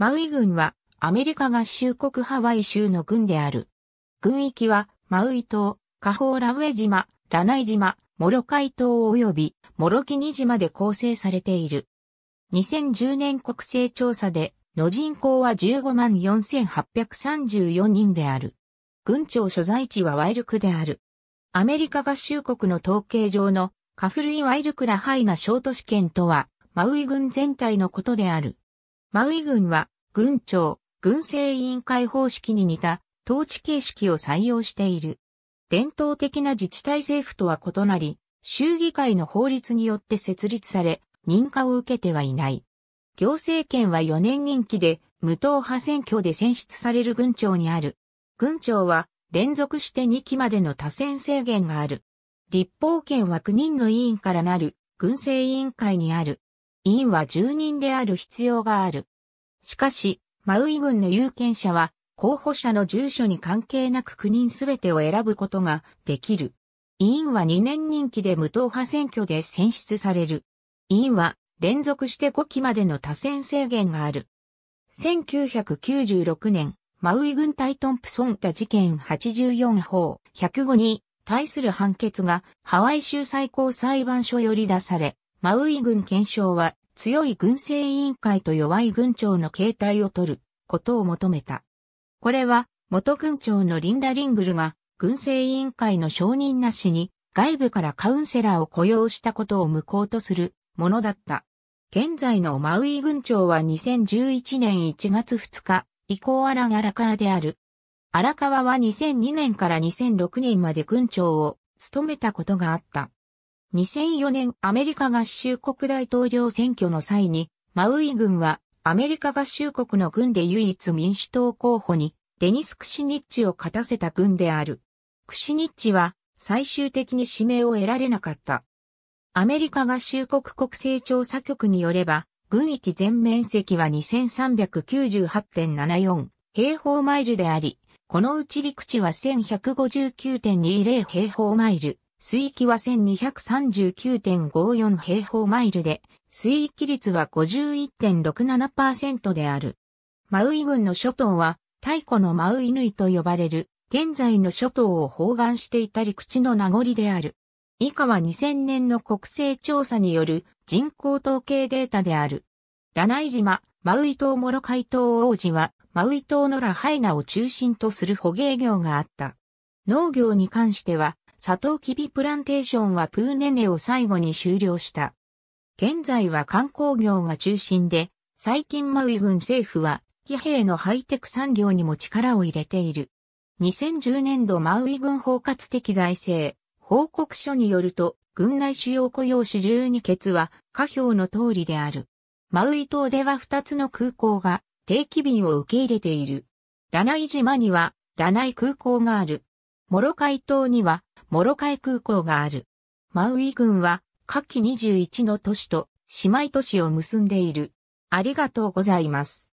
マウイ郡はアメリカ合衆国ハワイ州の郡である。郡域はマウイ島、カホーラウエ島、ラナイ島、モロカイ島及びモロキニ島で構成されている。2010年国勢調査での人口は15万4834人である。郡庁所在地はワイルクである。アメリカ合衆国の統計上のカフルイワイルクラハイナ小都市圏とはマウイ郡全体のことである。マウイ軍は、軍長、軍政委員会方式に似た統治形式を採用している。伝統的な自治体政府とは異なり、州議会の法律によって設立され、認可を受けてはいない。行政権は4年任期で、無党派選挙で選出される軍長にある。軍長は、連続して2期までの多選制限がある。立法権は9人の委員からなる、軍政委員会にある。委員は10人である必要がある。しかし、マウイ郡の有権者は、候補者の住所に関係なく9人すべてを選ぶことができる。委員は2年任期で無党派選挙で選出される。委員は連続して5期までの多選制限がある。1996年、マウイ軍隊トンプソンタ事件84法105に対する判決がハワイ州最高裁判所より出され、マウイ軍憲章は強い軍政委員会と弱い軍長の形態を取ることを求めた。これは元軍長のリンダ・リングルが軍政委員会の承認なしに外部からカウンセラーを雇用したことを無効とするものだった。現在のマウイ軍長は2011年1月2日以降アラン・荒川である。荒川は2002年から2006年まで軍長を務めたことがあった。2004年アメリカ合衆国大統領選挙の際に、マウイ軍はアメリカ合衆国の軍で唯一民主党候補にデニス・クシニッチを勝たせた軍である。クシニッチは最終的に指名を得られなかった。アメリカ合衆国国勢調査局によれば、軍域全面積は2398.74平方マイルであり、このうち陸地は1159.20平方マイル。水域は1239.54平方マイルで、水域率は51.67%である。マウイ郡の諸島は、太古のマウイヌイと呼ばれる、現在の諸島を包含していた陸地の名残である。以下は2000年の国勢調査による人口統計データである。ラナイ島、マウイ島モロカイ島王子は、マウイ島のラハイナを中心とする捕鯨業があった。農業に関しては、サトウキビプランテーションはプーネネを最後に終了した。現在は観光業が中心で、最近マウイ軍政府は、騎兵のハイテク産業にも力を入れている。2010年度マウイ軍包括的財政報告書によると、軍内主要雇用主12欠は、下表の通りである。マウイ島では2つの空港が定期便を受け入れている。ラナイ島には、ラナイ空港がある。モロカイ島には、モロカイ空港がある。マウイ郡は、夏季21の都市と、姉妹都市を結んでいる。ありがとうございます。